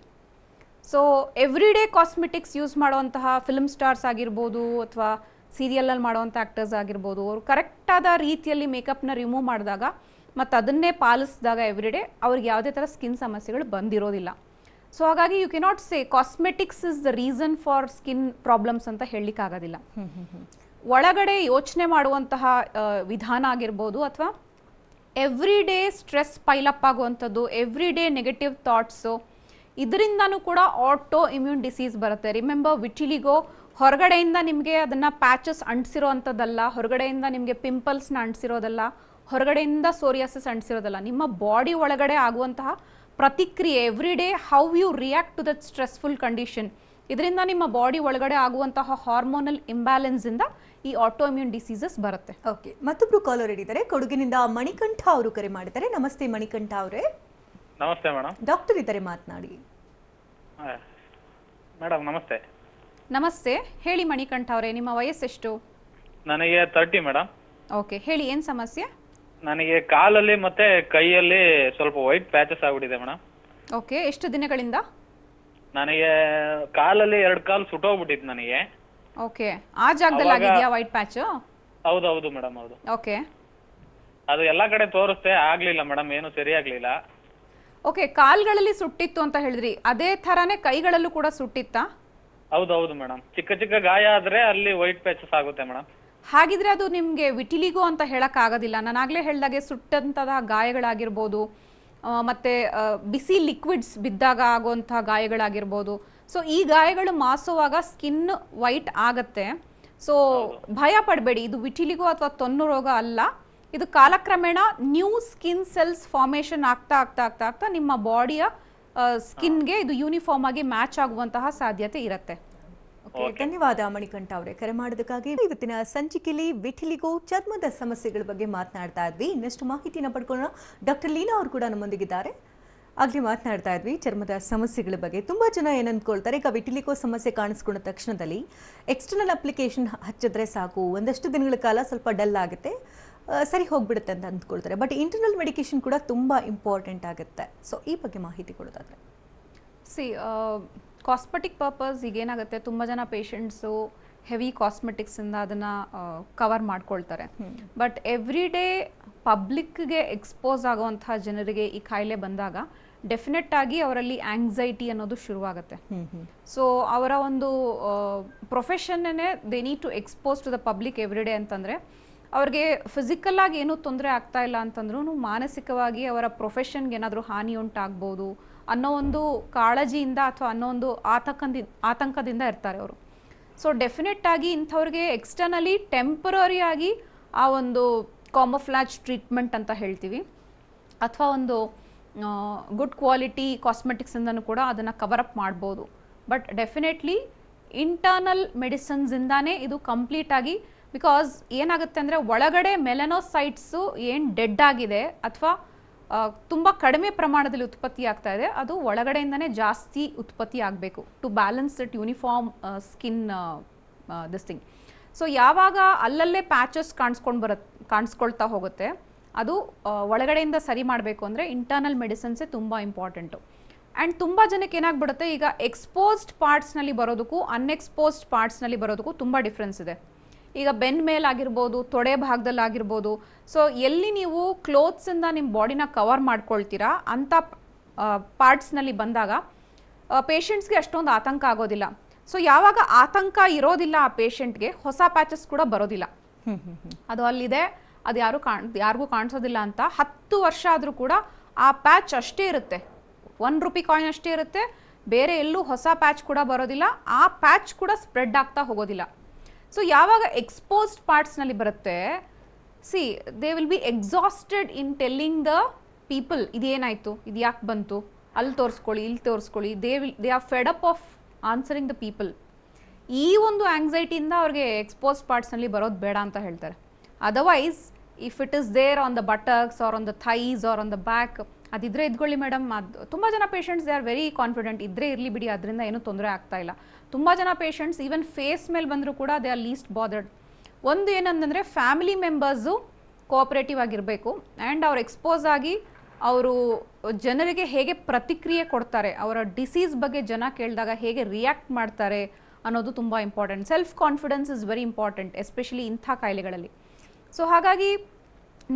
so every day cosmetics use ಮಾಡುವಂತಹ ಫಿಲ್ಮ್ ಸ್ಟಾರ್ಸ್ ಆಗಿರ್ಬೋದು ಅಥವಾ ಸೀರಿಯಲಲ್ಲಿ ಮಾಡುವಂಥ ಆ್ಯಕ್ಟರ್ಸ್ ಆಗಿರ್ಬೋದು ಅವರು ಕರೆಕ್ಟಾದ ರೀತಿಯಲ್ಲಿ ಮೇಕಪ್ನ ರಿಮೂವ್ ಮಾಡಿದಾಗ ಮತ್ತು ಅದನ್ನೇ ಪಾಲಿಸಿದಾಗ ಡೇ ಅವ್ರಿಗೆ ಯಾವುದೇ ಥರ ಸ್ಕಿನ್ ಸಮಸ್ಯೆಗಳು ಬಂದಿರೋದಿಲ್ಲ ಸೊ ಹಾಗಾಗಿ you cannot say cosmetics is the reason for skin problems ಅಂತ ಹೇಳಲಿಕ್ಕಾಗೋದಿಲ್ಲ ಒಳಗಡೆ ಯೋಚನೆ ಮಾಡುವಂತಹ ವಿಧಾನ ಆಗಿರ್ಬೋದು ಅಥವಾ ಎವ್ರಿ ಡೇ ಸ್ಟ್ರೆಸ್ ಪೈಲಪ್ ಆಗುವಂಥದ್ದು ಎವ್ರಿ ಡೇ ನೆಗೆಟಿವ್ ಥಾಟ್ಸು ಇದರಿಂದನೂ ಕೂಡ ಆಟೋ ಇಮ್ಯೂನ್ ಡಿಸೀಸ್ ಬರುತ್ತೆ ರಿಮೆಂಬರ್ ವಿಟಿಲಿಗೋ ಹೊರಗಡೆಯಿಂದ ನಿಮಗೆ ಅದನ್ನ ಪ್ಯಾಚಸ್ ಅಂಟಿಸಿರೋ ಅಂಥದ್ದಲ್ಲ ಹೊರಗಡೆಯಿಂದ ನಿಮಗೆ ಪಿಂಪಲ್ಸ್ನ ಅಂಟಿಸಿರೋದಲ್ಲ ಹೊರಗಡೆಯಿಂದ ಸೋರಿಯಾಸಿಸ್ ಅಂಟಿಸಿರೋದಲ್ಲ ನಿಮ್ಮ ಬಾಡಿ ಒಳಗಡೆ ಆಗುವಂತಹ ಪ್ರತಿಕ್ರಿಯೆ every day how you react to that stressful condition ಇದರಿಂದ ನಿಮ್ಮ ಬಾಡಿ ಒಳಗಡೆ ಆಗುವಂತಹ ಹಾರ್ಮೋನಲ್ ಇಂದ ಈ ಆಟೋಮ್ಯೂನ್ ಡಿಸೀಸಸ್ ಬರುತ್ತೆ ಓಕೆ ಮತ್ತೊಬ್ರು ಕಾಲರ್ ಹಿಡಿದರೆ ಕೊಡುಗಿನಿಂದ ಮಣಿಕಂಠ ಅವರು ಕರೆ ಮಾಡಿದ್ದಾರೆ ನಮಸ್ತೆ ಮಣಿಕಂಠ ಅವರೇ ನಮಸ್ತೆ ಮೇಡಮ್ ಡಾಕ್ಟರ್ ಇದ್ದಾರೆ ಮಾತನಾಡಿ ಮೇಡಮ್ ನಮಸ್ತೆ ನಮಸ್ತೆ ಹೇಳಿ ಮಣಿಕಂಠ ಅವರೇ ನಿಮ್ಮ ವಯಸ್ಸೆಷ್ಟು ನನಗೆ ತರ್ಟಿ ಮೇಡಮ್ ಓಕೆ ಹೇಳಿ ಏನ್ ಸಮಸ್ಯೆ ನನಗೆ ಕಾಲಲ್ಲಿ ಮತ್ತೆ ಕೈಯಲ್ಲಿ ಸ್ವಲ್ಪ ವೈಟ್ ಪ್ಯಾಚಸ್ ಆಗ್ಬಿಟ್ಟಿದೆ ಮೇಡಮ್ ಓಕೆ ಎಷ್ಟು ದಿನಗಳಿಂದ ನನಗೆ ಕಾಲಲ್ಲಿ ಎರಡು ಕಾಲು ಸುಟ್ಟೋಗ್ಬಿಟ್ಟಿತ್ತು ನನಗೆ ಓಕೆ ಆ ಜಾಗದಲ್ಲಿ ವೈಟ್ ಪ್ಯಾಚ್ ಹೌದು ಹೌದು ಮೇಡಮ್ ಹೌದು ಓಕೆ ಅದು ಎಲ್ಲಾ ಕಡೆ ತೋರಿಸ್ತೆ ಆಗ್ಲಿಲ್ಲ ಮೇಡಮ್ ಏನು ಸರಿ ಆಗ್ಲಿಲ್ಲ ಓಕೆ ಕಾಲ್ಗಳಲ್ಲಿ ಸುಟ್ಟಿತ್ತು ಅಂತ ಹೇಳಿದ್ರಿ ಅದೇ ತರಾನೇ ಕೈಗಳಲ್ಲೂ ಕೂಡ ಸುಟ್ಟಿತ್ತಾ ಹೌದೌದು ಮೇಡಮ್ ಚಿಕ್ಕ ಚಿಕ್ಕ ಗಾಯ ಆದ್ರೆ ಅಲ್ಲಿ ವೈಟ್ ಪ್ಯಾಚಸ್ ಆಗುತ್ತೆ ಮೇಡಮ್ ಹಾಗಿದ್ರೆ ಅದು ನಿಮ್ಗೆ ವಿಟಿಲಿಗೋ ಅಂತ ಹೇಳಕ್ ಆಗೋದಿಲ್ಲ ನಾನಾಗ್ಲೇ ಹೇಳ್ದಾಗೆ ಸುಟ್ಟಂತಹ ಗಾಯಗಳಾಗಿರ್ಬೋದು ಮತ್ತೆ ಬಿಸಿ ಲಿಕ್ವಿಡ್ಸ್ ಬಿದ್ದಾಗ ಆಗುವಂತಹ ಗಾಯಗಳಾಗಿರ್ಬೋದು ಸೊ ಈ ಗಾಯಗಳು ಮಾಸುವಾಗ ಸ್ಕಿನ್ ವೈಟ್ ಆಗತ್ತೆ ಸೊ ಭಯ ಪಡಬೇಡಿ ಇದು ವಿಟಿಲಿಗೋ ಅಥವಾ ತೊನ್ನು ರೋಗ ಅಲ್ಲ ಇದು ಕಾಲಕ್ರಮೇಣ ನ್ಯೂ ಸ್ಕಿನ್ ಸೆಲ್ಸ್ ಫಾರ್ಮೇಷನ್ ಆಗ್ತಾ ಆಗ್ತಾ ಆಗ್ತಾ ಆಗ್ತಾ ನಿಮ್ಮ ಬಾಡಿಯ ಸ್ಕಿನ್ಗೆ ಇದು ಯೂನಿಫಾರ್ಮ್ ಆಗಿ ಮ್ಯಾಚ್ ಆಗುವಂತಹ ಸಾಧ್ಯತೆ ಇರುತ್ತೆ ಧನ್ಯವಾದ ಮಣಿಕಂಠ ಅವರೇ ಕರೆ ಮಾಡೋದಕ್ಕಾಗಿ ಇವತ್ತಿನ ಸಂಚಿಕೆಯಲ್ಲಿ ವಿಠಿಲಿಗೂ ಚರ್ಮದ ಸಮಸ್ಯೆಗಳ ಬಗ್ಗೆ ಮಾತನಾಡ್ತಾ ಇದ್ವಿ ಇನ್ನಷ್ಟು ಮಾಹಿತಿನ ಪಡ್ಕೊಳ್ಳೋಣ ಡಾಕ್ಟರ್ ಲೀನಾ ಅವರು ಕೂಡ ನಮ್ಮೊಂದಿಗಿದ್ದಾರೆ ಆಗ್ಲಿ ಮಾತನಾಡ್ತಾ ಇದ್ವಿ ಚರ್ಮದ ಸಮಸ್ಯೆಗಳ ಬಗ್ಗೆ ತುಂಬಾ ಜನ ಏನಂದ್ಕೊಳ್ತಾರೆ ಈಗ ವಿಟಿಲಿಕೋ ಸಮಸ್ಯೆ ಕಾಣಿಸ್ಕೊಂಡ ತಕ್ಷಣದಲ್ಲಿ ಎಕ್ಸ್ಟರ್ನಲ್ ಅಪ್ಲಿಕೇಶನ್ ಹಚ್ಚಿದ್ರೆ ಸಾಕು ಒಂದಷ್ಟು ದಿನಗಳ ಕಾಲ ಸ್ವಲ್ಪ ಡಲ್ ಆಗುತ್ತೆ ಸರಿ ಹೋಗ್ಬಿಡುತ್ತೆ ಅಂತ ಅಂದ್ಕೊಳ್ತಾರೆ ಬಟ್ ಇಂಟರ್ನಲ್ ಮೆಡಿಕೇಶನ್ ಕೂಡ ತುಂಬ ಇಂಪಾರ್ಟೆಂಟ್ ಆಗುತ್ತೆ ಸೊ ಈ ಬಗ್ಗೆ ಮಾಹಿತಿ ಕೊಡೋದಾದರೆ ಸಿ ಕಾಸ್ಮೆಟಿಕ್ ಪರ್ಪಸ್ ಏನಾಗುತ್ತೆ ತುಂಬ ಜನ ಪೇಷಂಟ್ಸು ಹೆವಿ ಕಾಸ್ಮೆಟಿಕ್ಸಿಂದ ಅದನ್ನು ಕವರ್ ಮಾಡ್ಕೊಳ್ತಾರೆ ಬಟ್ ಎವ್ರಿ ಡೇ ಪಬ್ಲಿಕ್ಗೆ ಎಕ್ಸ್ಪೋಸ್ ಆಗುವಂತಹ ಜನರಿಗೆ ಈ ಕಾಯಿಲೆ ಬಂದಾಗ ಡೆಫಿನೆಟ್ ಆಗಿ ಅವರಲ್ಲಿ ಆಂಗ್ಸೈಟಿ ಅನ್ನೋದು ಶುರುವಾಗುತ್ತೆ ಸೊ ಅವರ ಒಂದು ಪ್ರೊಫೆಷನ್ನೇ they need to expose to the public every day ಅಂತಂದರೆ ಅವ್ರಿಗೆ ಫಿಸಿಕಲ್ ಆಗಿ ಏನೂ ತೊಂದರೆ ಆಗ್ತಾ ಇಲ್ಲ ಅಂತಂದ್ರೂ ಮಾನಸಿಕವಾಗಿ ಅವರ ಪ್ರೊಫೆಷನ್ಗೆ ಏನಾದರೂ ಹಾನಿ ಉಂಟಾಗ್ಬೋದು ಅನ್ನೋ ಒಂದು ಕಾಳಜಿಯಿಂದ ಅಥವಾ ಅನ್ನೋ ಒಂದು ಆತಂಕದಿಂದ ಆತಂಕದಿಂದ ಇರ್ತಾರೆ ಅವರು ಸೊ ಡೆಫಿನೆಟ್ ಆಗಿ ಇಂಥವ್ರಿಗೆ ಎಕ್ಸ್ಟರ್ನಲಿ ಟೆಂಪರರಿಯಾಗಿ ಆ ಒಂದು ಕಾಮೊಫ್ಲಾಜ್ ಟ್ರೀಟ್ಮೆಂಟ್ ಅಂತ ಹೇಳ್ತೀವಿ ಅಥವಾ ಒಂದು ಗುಡ್ ಕ್ವಾಲಿಟಿ ಕಾಸ್ಮೆಟಿಕ್ಸಿಂದನೂ ಕೂಡ ಅದನ್ನು ಕವರ್ ಅಪ್ ಮಾಡ್ಬೋದು ಬಟ್ ಡೆಫಿನೆಟ್ಲಿ ಇಂಟರ್ನಲ್ ಮೆಡಿಸನ್ಸಿಂದಾನೇ ಇದು ಕಂಪ್ಲೀಟಾಗಿ ಬಿಕಾಸ್ ಏನಾಗುತ್ತೆ ಅಂದರೆ ಒಳಗಡೆ ಮೆಲನೋಸೈಟ್ಸು ಏನು ಡೆಡ್ ಆಗಿದೆ ಅಥವಾ ತುಂಬ ಕಡಿಮೆ ಪ್ರಮಾಣದಲ್ಲಿ ಉತ್ಪತ್ತಿ ಆಗ್ತಾ ಇದೆ ಅದು ಒಳಗಡೆಯಿಂದನೇ ಜಾಸ್ತಿ ಉತ್ಪತ್ತಿ ಆಗಬೇಕು to balance it uniform skin this thing so ಯಾವಾಗ ಅಲ್ಲಲ್ಲೇ ಪ್ಯಾಚಸ್ ಕಾಣಿಸ್ಕೊಂಡು ಬರತ್ ಕಾಣಿಸ್ಕೊಳ್ತಾ ಹೋಗುತ್ತೆ ಅದು ಒಳಗಡೆಯಿಂದ ಸರಿ ಮಾಡಬೇಕು ಅಂದರೆ ಇಂಟರ್ನಲ್ ಮೆಡಿಸನ್ಸೇ ತುಂಬ ಇಂಪಾರ್ಟೆಂಟು ಆ್ಯಂಡ್ ತುಂಬ ಜನಕ್ಕೆ ಏನಾಗ್ಬಿಡುತ್ತೆ ಈಗ ಎಕ್ಸ್ಪೋಸ್ಡ್ ಪಾರ್ಟ್ಸ್ನಲ್ಲಿ ಬರೋದಕ್ಕೂ ಅನ್ಎಕ್ಸ್ಪೋಸ್ಡ್ ಪಾರ್ಟ್ಸ್ನಲ್ಲಿ ಬರೋದಕ್ಕೂ ತುಂಬ ಡಿಫ್ರೆನ್ಸ್ ಇದೆ ಈಗ ಬೆನ್ ಮೇಲಾಗಿರ್ಬೋದು ತೊಡೆ ಆಗಿರ್ಬೋದು ಸೊ ಎಲ್ಲಿ ನೀವು ಕ್ಲೋತ್ಸಿಂದ ನಿಮ್ಮ ಬಾಡಿನ ಕವರ್ ಮಾಡ್ಕೊಳ್ತೀರಾ ಅಂಥ ಪಾರ್ಟ್ಸ್ನಲ್ಲಿ ಬಂದಾಗ ಪೇಷಂಟ್ಸ್ಗೆ ಅಷ್ಟೊಂದು ಆತಂಕ ಆಗೋದಿಲ್ಲ ಸೊ ಯಾವಾಗ ಆತಂಕ ಇರೋದಿಲ್ಲ ಆ ಪೇಷಂಟ್ಗೆ ಹೊಸ ಪ್ಯಾಚಸ್ ಕೂಡ ಬರೋದಿಲ್ಲ ಅದು ಅಲ್ಲಿದೆ ಅದು ಯಾರು ಕಾಣ್ ಯಾರಿಗೂ ಕಾಣಿಸೋದಿಲ್ಲ ಅಂತ ಹತ್ತು ವರ್ಷ ಆದರೂ ಕೂಡ ಆ ಪ್ಯಾಚ್ ಅಷ್ಟೇ ಇರುತ್ತೆ ಒನ್ ರುಪಿ ಕಾಯಿನ್ ಅಷ್ಟೇ ಇರುತ್ತೆ ಬೇರೆ ಎಲ್ಲೂ ಹೊಸ ಪ್ಯಾಚ್ ಕೂಡ ಬರೋದಿಲ್ಲ ಆ ಪ್ಯಾಚ್ ಕೂಡ ಸ್ಪ್ರೆಡ್ ಆಗ್ತಾ ಹೋಗೋದಿಲ್ಲ ಸೊ ಯಾವಾಗ ಎಕ್ಸ್ಪೋಸ್ಡ್ ಪಾರ್ಟ್ಸ್ನಲ್ಲಿ ಬರುತ್ತೆ see they will be exhausted in telling the people ಇದೇನಾಯಿತು ಇದು ಯಾಕೆ ಬಂತು ಅಲ್ಲಿ ತೋರಿಸ್ಕೊಳ್ಳಿ ಇಲ್ಲಿ ತೋರಿಸ್ಕೊಳ್ಳಿ they will they are fed up of answering the people ಈ ಒಂದು ಆಂಗ್ಸೈಟಿಯಿಂದ ಅವ್ರಿಗೆ ಎಕ್ಸ್ಪೋಸ್ಡ್ ಪಾರ್ಟ್ಸ್ನಲ್ಲಿ ಬರೋದು ಬೇಡ ಅಂತ ಹೇಳ್ತಾರೆ otherwise if it is there on the buttocks or on the thighs or on the back ಅದಿದ್ರೆ ಇದ್ಕೊಳ್ಳಿ ಮೇಡಮ್ ಅದು ತುಂಬ ಜನ patients they are very confident ಇದ್ದರೆ ಇರಲಿ ಬಿಡಿ ಅದರಿಂದ ಏನೂ ತೊಂದರೆ ಆಗ್ತಾ ಇಲ್ಲ ತುಂಬ ಜನ ಪೇಷಂಟ್ಸ್ ಈವನ್ ಫೇಸ್ ಮೇಲೆ ಬಂದರೂ ಕೂಡ ದೇ ಆರ್ ಲೀಸ್ಟ್ ಬಾದರ್ಡ್ ಒಂದು ಏನಂತಂದರೆ ಫ್ಯಾಮಿಲಿ ಮೆಂಬರ್ಸು ಕೋಆಪ್ರೇಟಿವ್ ಆಗಿರಬೇಕು ಆ್ಯಂಡ್ ಅವ್ರು ಎಕ್ಸ್ಪೋಸ್ ಆಗಿ ಅವರು ಜನರಿಗೆ ಹೇಗೆ ಪ್ರತಿಕ್ರಿಯೆ ಕೊಡ್ತಾರೆ ಅವರ ಡಿಸೀಸ್ ಬಗ್ಗೆ ಜನ ಕೇಳಿದಾಗ ಹೇಗೆ ರಿಯಾಕ್ಟ್ ಮಾಡ್ತಾರೆ ಅನ್ನೋದು ತುಂಬ important self confidence is very important especially ಇಂಥ ಕಾಯಿಲೆಗಳಲ್ಲಿ ಸೊ ಹಾಗಾಗಿ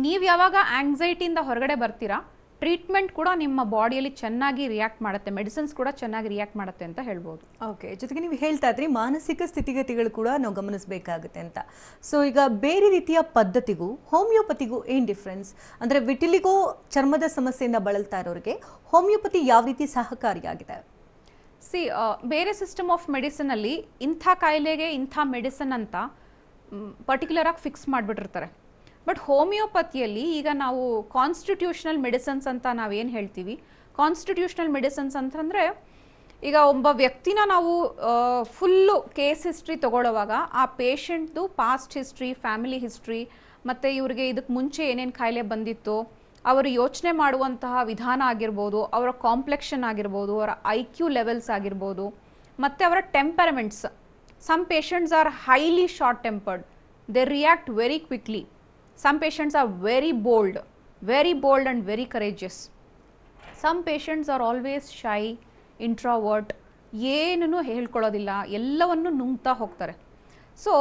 ನೀವು ಯಾವಾಗ ಆ್ಯಂಗ್ಸೈಟಿಯಿಂದ ಹೊರಗಡೆ ಬರ್ತೀರಾ ಟ್ರೀಟ್ಮೆಂಟ್ ಕೂಡ ನಿಮ್ಮ ಬಾಡಿಯಲ್ಲಿ ಚೆನ್ನಾಗಿ ರಿಯಾಕ್ಟ್ ಮಾಡುತ್ತೆ ಮೆಡಿಸಿನ್ಸ್ ಕೂಡ ಚೆನ್ನಾಗಿ ರಿಯಾಕ್ಟ್ ಮಾಡುತ್ತೆ ಅಂತ ಹೇಳ್ಬೋದು ಓಕೆ ಜೊತೆಗೆ ನೀವು ಹೇಳ್ತಾ ಇದ್ರಿ ಮಾನಸಿಕ ಸ್ಥಿತಿಗತಿಗಳು ಕೂಡ ನಾವು ಗಮನಿಸಬೇಕಾಗುತ್ತೆ ಅಂತ ಸೊ ಈಗ ಬೇರೆ ರೀತಿಯ ಪದ್ಧತಿಗೂ ಹೋಮಿಯೋಪತಿಗೂ ಏನು ಡಿಫ್ರೆನ್ಸ್ ಅಂದರೆ ವಿಟಿಲಿಗೂ ಚರ್ಮದ ಸಮಸ್ಯೆಯಿಂದ ಬಳಲ್ತಾ ಇರೋರಿಗೆ ಹೋಮಿಯೋಪತಿ ಯಾವ ರೀತಿ ಸಹಕಾರಿಯಾಗಿದೆ ಸಿ ಬೇರೆ ಸಿಸ್ಟಮ್ ಆಫ್ ಮೆಡಿಸಿನಲ್ಲಿ ಇಂಥ ಕಾಯಿಲೆಗೆ ಇಂಥ ಮೆಡಿಸನ್ ಅಂತ ಪರ್ಟಿಕ್ಯುಲರಾಗಿ ಫಿಕ್ಸ್ ಮಾಡಿಬಿಟ್ಟಿರ್ತಾರೆ ಬಟ್ ಹೋಮಿಯೋಪತಿಯಲ್ಲಿ ಈಗ ನಾವು ಕಾನ್ಸ್ಟಿಟ್ಯೂಷನಲ್ ಮೆಡಿಸನ್ಸ್ ಅಂತ ನಾವೇನು ಹೇಳ್ತೀವಿ ಕಾನ್ಸ್ಟಿಟ್ಯೂಷನಲ್ ಮೆಡಿಸನ್ಸ್ ಅಂತಂದರೆ ಈಗ ಒಬ್ಬ ವ್ಯಕ್ತಿನ ನಾವು ಫುಲ್ಲು ಕೇಸ್ ಹಿಸ್ಟ್ರಿ ತೊಗೊಳ್ಳೋವಾಗ ಆ ಪೇಷಂಟ್ದು ಪಾಸ್ಟ್ ಹಿಸ್ಟ್ರಿ ಫ್ಯಾಮಿಲಿ ಹಿಸ್ಟ್ರಿ ಮತ್ತು ಇವರಿಗೆ ಇದಕ್ಕೆ ಮುಂಚೆ ಏನೇನು ಕಾಯಿಲೆ ಬಂದಿತ್ತು ಅವರು ಯೋಚನೆ ಮಾಡುವಂತಹ ವಿಧಾನ ಆಗಿರ್ಬೋದು ಅವರ ಕಾಂಪ್ಲೆಕ್ಷನ್ ಆಗಿರ್ಬೋದು ಅವರ ಐ ಕ್ಯೂ ಲೆವೆಲ್ಸ್ ಆಗಿರ್ಬೋದು ಮತ್ತು ಅವರ temperaments some patients are highly short tempered they react very quickly some patients are very bold very bold and very courageous some patients are always shy introvert ಏನೂ ಹೇಳ್ಕೊಳ್ಳೋದಿಲ್ಲ ಎಲ್ಲವನ್ನು ನುಂಗ್ತಾ ಹೋಗ್ತಾರೆ ಸೊ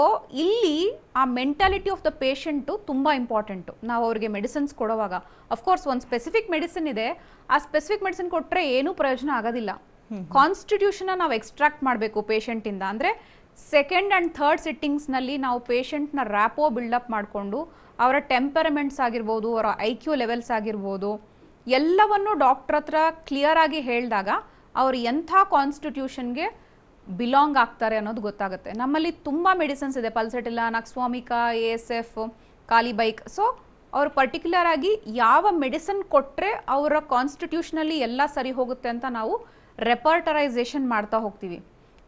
ಇಲ್ಲಿ ಆ ಮೆಂಟಾಲಿಟಿ ಆಫ್ ದ ಪೇಷಂಟು ತುಂಬ important ನಾವು ಅವ್ರಿಗೆ ಮೆಡಿಸಿನ್ಸ್ ಕೊಡುವಾಗ ಅಫ್ಕೋರ್ಸ್ ಒಂದು ಸ್ಪೆಸಿಫಿಕ್ ಮೆಡಿಸಿನ್ ಇದೆ ಆ ಸ್ಪೆಸಿಫಿಕ್ ಮೆಡಿಸಿನ್ ಕೊಟ್ಟರೆ ಏನೂ ಪ್ರಯೋಜನ ಆಗೋದಿಲ್ಲ ಕಾನ್ಸ್ಟಿಟ್ಯೂಷನ್ನ ನಾವು ಎಕ್ಸ್ಟ್ರಾಕ್ಟ್ ಮಾಡಬೇಕು ಪೇಷಂಟಿಂದ ಅಂದರೆ ಸೆಕೆಂಡ್ ಆ್ಯಂಡ್ ಥರ್ಡ್ ಸಿಟ್ಟಿಂಗ್ಸ್ನಲ್ಲಿ ನಾವು ಪೇಷಂಟ್ನ ರ್ಯಾಪೋ ಬಿಲ್ಡಪ್ ಮಾಡಿಕೊಂಡು ಅವರ ಟೆಂಪರಮೆಂಟ್ಸ್ ಆಗಿರ್ಬೋದು ಅವರ ಐ ಕ್ಯೂ ಲೆವೆಲ್ಸ್ ಆಗಿರ್ಬೋದು ಎಲ್ಲವನ್ನು ಡಾಕ್ಟ್ರ್ ಹತ್ರ ಕ್ಲಿಯರ್ ಆಗಿ ಹೇಳಿದಾಗ ಅವರು ಎಂಥ ಕಾನ್ಸ್ಟಿಟ್ಯೂಷನ್ಗೆ ಬಿಲಾಂಗ್ ಆಗ್ತಾರೆ ಅನ್ನೋದು ಗೊತ್ತಾಗುತ್ತೆ ನಮ್ಮಲ್ಲಿ ತುಂಬ ಮೆಡಿಸಿನ್ಸ್ ಇದೆ pulsatilla nux vomica A S F ಕಾಲಿಬೈಕ್ ಸೊ ಅವರು ಪರ್ಟಿಕ್ಯುಲರ್ ಆಗಿ ಯಾವ ಮೆಡಿಸಿನ್ ಕೊಟ್ಟರೆ ಅವರ ಕಾನ್ಸ್ಟಿಟ್ಯೂಷನಲ್ಲಿ ಎಲ್ಲ ಸರಿ ಹೋಗುತ್ತೆ ಅಂತ ನಾವು ರೆಪರ್ಟರೈಸೇಷನ್ ಮಾಡ್ತಾ ಹೋಗ್ತೀವಿ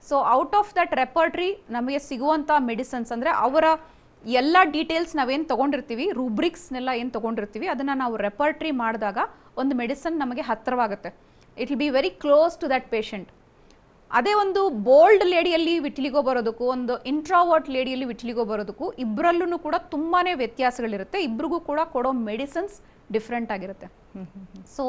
so out of that repertory ನಮಗೆ ಸಿಗುವಂಥ ಮೆಡಿಸನ್ಸ್ ಅಂದರೆ ಅವರ ಎಲ್ಲ ಡೀಟೇಲ್ಸ್ ನಾವೇನು ತೊಗೊಂಡಿರ್ತೀವಿ ರೂಬ್ರಿಕ್ಸ್ನೆಲ್ಲ ಏನು ತೊಗೊಂಡಿರ್ತೀವಿ ಅದನ್ನು ನಾವು ರೆಪರ್ಟ್ರಿ ಮಾಡಿದಾಗ ಒಂದು ಮೆಡಿಸನ್ ನಮಗೆ ಹತ್ತಿರವಾಗುತ್ತೆ it will be very close to that patient ಅದೇ ಒಂದು ಬೋಲ್ಡ್ ಲೇಡಿಯಲ್ಲಿ ವಿಟ್ಲಿಗೋ ಬರೋದಕ್ಕೂ ಒಂದು ಇಂಟ್ರಾವರ್ಟ್ ಲೇಡಿಯಲ್ಲಿ ವಿಟ್ಲಿಗೋ ಬರೋದಕ್ಕೂ ಇಬ್ಬರಲ್ಲೂ ಕೂಡ ತುಂಬಾ ವ್ಯತ್ಯಾಸಗಳಿರುತ್ತೆ ಇಬ್ಬರಿಗೂ ಕೂಡ ಕೊಡೋ ಮೆಡಿಸಿನ್ಸ್ ಡಿಫ್ರೆಂಟ್ ಆಗಿರುತ್ತೆ so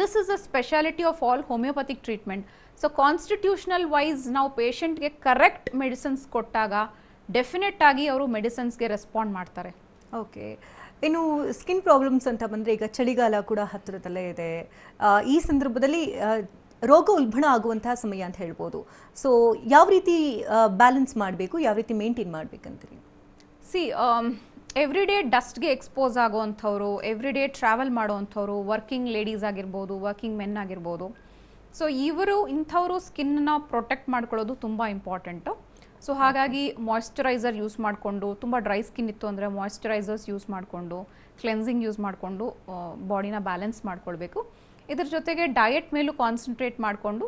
this is a speciality of all homeopathic treatment so constitutional wise ನಾವು ಪೇಷಂಟ್ಗೆ ಕರೆಕ್ಟ್ ಮೆಡಿಸಿನ್ಸ್ ಕೊಟ್ಟಾಗ ಡೆಫಿನೆಟ್ ಆಗಿ ಅವರು ಮೆಡಿಸನ್ಸ್ಗೆ ರೆಸ್ಪಾಂಡ್ ಮಾಡ್ತಾರೆ ಓಕೆ ಇನ್ನು ಸ್ಕಿನ್ ಪ್ರಾಬ್ಲಮ್ಸ್ ಅಂತ ಬಂದರೆ ಈಗ ಚಳಿಗಾಲ ಕೂಡ ಹತ್ತಿರದಲ್ಲೇ ಇದೆ ಈ ಸಂದರ್ಭದಲ್ಲಿ ರೋಗ ಉಲ್ಬಣ ಆಗುವಂತಹ ಸಮಯ ಅಂತ ಹೇಳ್ಬೋದು ಸೊ ಯಾವ ರೀತಿ ಬ್ಯಾಲೆನ್ಸ್ ಮಾಡಬೇಕು ಯಾವ ರೀತಿ ಮೇಂಟೈನ್ ಮಾಡಬೇಕಂತೀರಿ ಸಿ ಎವ್ರಿ ಡೇ ಡಸ್ಟ್ಗೆ ಎಕ್ಸ್ಪೋಸ್ ಆಗೋವಂಥವ್ರು ಎವ್ರಿ ಡೇ ಟ್ರಾವೆಲ್ ಮಾಡೋವಂಥವ್ರು ವರ್ಕಿಂಗ್ ಲೇಡೀಸ್ ಆಗಿರ್ಬೋದು ವರ್ಕಿಂಗ್ ಮೆನ್ ಆಗಿರ್ಬೋದು ಸೊ ಇವರು ಇಂಥವರು ಸ್ಕಿನ್ನ ಪ್ರೊಟೆಕ್ಟ್ ಮಾಡ್ಕೊಳ್ಳೋದು ತುಂಬ ಇಂಪಾರ್ಟೆಂಟು ಸೊ ಹಾಗಾಗಿ ಮಾಯಿಶ್ಚರೈಸರ್ ಯೂಸ್ ಮಾಡಿಕೊಂಡು ತುಂಬ ಡ್ರೈ ಸ್ಕಿನ್ ಇತ್ತು ಅಂದರೆ ಮಾಯಿಶ್ಚರೈಸರ್ಸ್ ಯೂಸ್ ಮಾಡಿಕೊಂಡು ಕ್ಲೆನ್ಸಿಂಗ್ ಯೂಸ್ ಮಾಡಿಕೊಂಡು ಬಾಡಿನ ಬ್ಯಾಲೆನ್ಸ್ ಮಾಡಿಕೊಳ್ಬೇಕು ಇದ್ರ ಜೊತೆಗೆ ಡಯೆಟ್ ಮೇಲೂ ಕಾನ್ಸಂಟ್ರೇಟ್ ಮಾಡಿಕೊಂಡು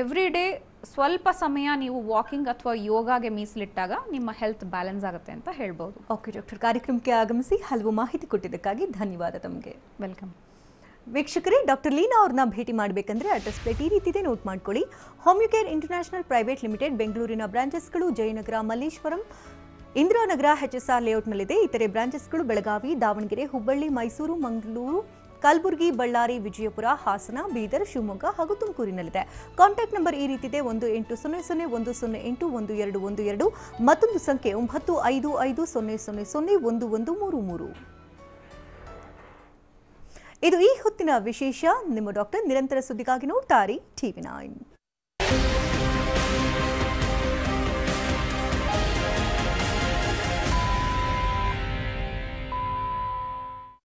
ಎವ್ರಿ ಡೇ ಸ್ವಲ್ಪ ಸಮಯ ನೀವು ವಾಕಿಂಗ್ ಅಥವಾ ಯೋಗಾಗೆ ಮೀಸಲಿಟ್ಟಾಗ ನಿಮ್ಮ ಹೆಲ್ತ್ ಬ್ಯಾಲೆನ್ಸ್ ಆಗುತ್ತೆ ಅಂತ ಹೇಳ್ಬೋದು ಓಕೆ ಡಾಕ್ಟರ್ ಕಾರ್ಯಕ್ರಮಕ್ಕೆ ಆಗಮಿಸಿ ಹಲವು ಮಾಹಿತಿ ಕೊಟ್ಟಿದ್ದಕ್ಕಾಗಿ ಧನ್ಯವಾದ ತಮಗೆ ವೆಲ್ಕಮ್ ವೀಕ್ಷಕರೇ ಡಾಕ್ಟರ್ ಲೀನಾ ಅವ್ರನ್ನ ಭೇಟಿ ಮಾಡಬೇಕಂದ್ರೆ ಅಡ್ರೆಸ್ ಪ್ಲೇಟ್ ಈ ರೀತಿದೆ ನೋಟ್ ಮಾಡ್ಕೊಳ್ಳಿ ಹೋಮ್ಯುಕೇರ್ ಇಂಟರ್ನ್ಯಾಷನಲ್ ಪ್ರೈವೇಟ್ ಲಿಮಿಟೆಡ್ ಬೆಂಗಳೂರಿನ ಬ್ರಾಂಚಸ್ಗಳು ಜಯನಗರ ಮಲ್ಲೇಶ್ವರಂ ಇಂದಿರಾನಗರ ಎಚ್ ಲೇಔಟ್ನಲ್ಲಿದೆ ಇತರೆ ಬ್ರಾಂಚಸ್ಗಳು ಬೆಳಗಾವಿ ದಾವಣಗೆರೆ ಹುಬ್ಬಳ್ಳಿ ಮೈಸೂರು ಮಂಗಳೂರು ಕಲಬುರಗಿ ಬಳ್ಳಾರಿ ವಿಜಯಪುರ ಹಾಸನ ಬೀದರ್ ಶಿವಮೊಗ್ಗ ಹಾಗೂ ತುಮಕೂರಿನಲ್ಲಿದೆ ಕಾಂಟ್ಯಾಕ್ಟ್ ನಂಬರ್ ಈ ರೀತಿದೆ ಒಂದು ಎಂಟು ಸೊನ್ನೆ ಸೊನ್ನೆ ಒಂದು ಸೊನ್ನೆ ಎಂಟು ಒಂದು ಎರಡು ಒಂದು ಎರಡು ಮತ್ತೊಂದು ಸಂಖ್ಯೆ ಒಂಬತ್ತು ಐದು ಐದು ಸೊನ್ನೆ ಸೊನ್ನೆ ಸೊನ್ನೆ ಒಂದು ಒಂದು ಮೂರು ಮೂರು ಇದು ಈ ಹೊತ್ತಿನ ವಿಶೇಷ ನಿಮ್ಮ ಡಾಕ್ಟರ್ ನಿರಂತರ ಸುದ್ದಿಗಾಗಿ ನೋಡ್ತಾರೆ ಟಿವಿ ನೈನ್